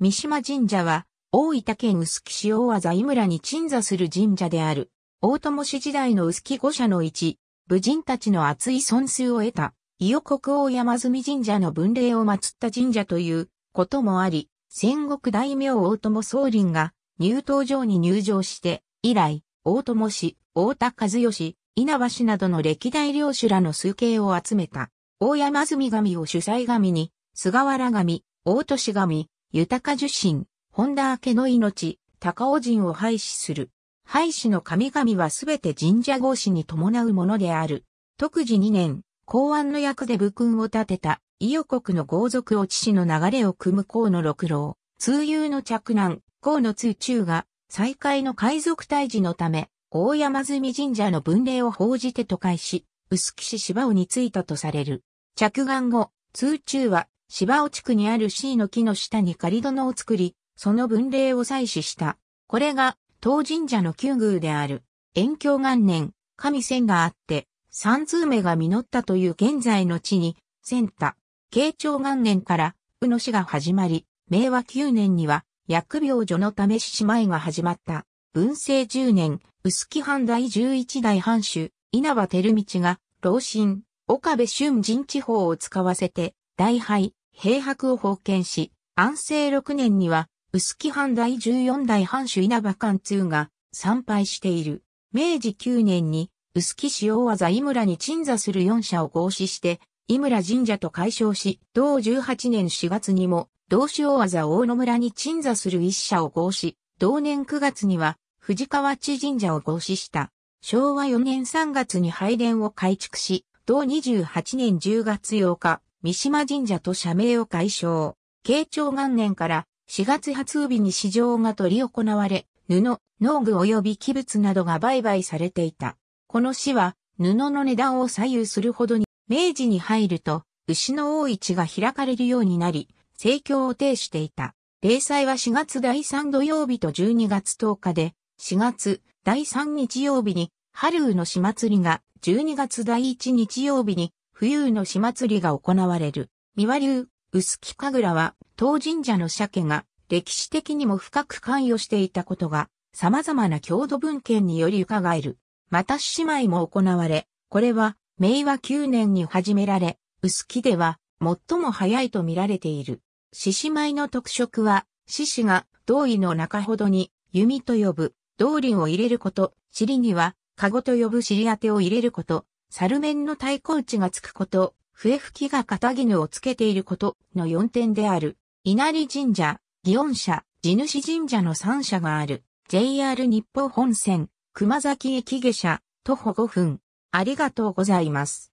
三島神社は、大分県臼杵市大和井村に鎮座する神社である。大友氏時代の臼杵御社の一、武人たちの厚い尊崇を得た、伊予国王山住神社の分霊を祀った神社ということもあり、戦国大名大友宗林が入党場に入場して、以来、大友氏、大田和義、稲葉氏などの歴代領主らの数形を集めた、大山住神を主催神に、菅原神、大都市神、豊受信、本田明の命、高尾人を廃止する。廃止の神々はすべて神社合祀に伴うものである。特時2年、公安の役で武勲を立てた、伊予国の豪族を父の流れを組む河野六郎、通友の着難、河野通中が、再開の海賊退治のため、大山積神社の分霊を報じて都会し、薄岸市芝生についたとされる。着岸後、通中は芝尾地区にある C の木の下に仮殿を作り、その分霊を採取した。これが、当神社の旧宮である。遠京元年、神仙があって、三通目が実ったという現在の地に、仙太、慶長元年から、宇野市が始まり、明和九年には、薬病所のため獅子舞が始まった。文政十年、薄木藩第十一代藩主、稲葉照道が、老臣、岡部俊人地方を使わせて、大敗、平白を封建し、安政6年には、薄木藩第14代藩主稲葉貫通が参拝している。明治9年に、薄木市大技井村に鎮座する4社を合祀して、井村神社と解消し、同18年4月にも、同市大技大野村に鎮座する1社を合祀、同年9月には、藤川地神社を合祀した。昭和4年3月に拝殿を改築し、同28年10月8日、三島神社と社名を解消。慶長元年から4月初日に市場が取り行われ、布、農具及び器物などが売買されていた。この市は布の値段を左右するほどに、明治に入ると牛の大市が開かれるようになり、盛況を呈していた。例祭は4月第3土曜日と12月10日で、4月第3日曜日に、春雨の市祭りが12月第1日曜日に冬の島釣りが行われる。三輪流、薄木神楽は、当神社の鮭が、歴史的にも深く関与していたことが、様々な郷土文献により伺える。また姉妹も行われ、これは、明和9年に始められ、薄木では、最も早いと見られている。獅子舞の特色は、獅子が、道位の中ほどに、弓と呼ぶ、道林を入れること、尻には、籠と呼ぶ尻当てを入れること、サルメンの対抗値がつくこと、笛吹きが片絹をつけていることの4点である。稲荷神社、祇園社、地主神社の3社がある。JR 日報本線、熊崎駅下車、徒歩5分。ありがとうございます。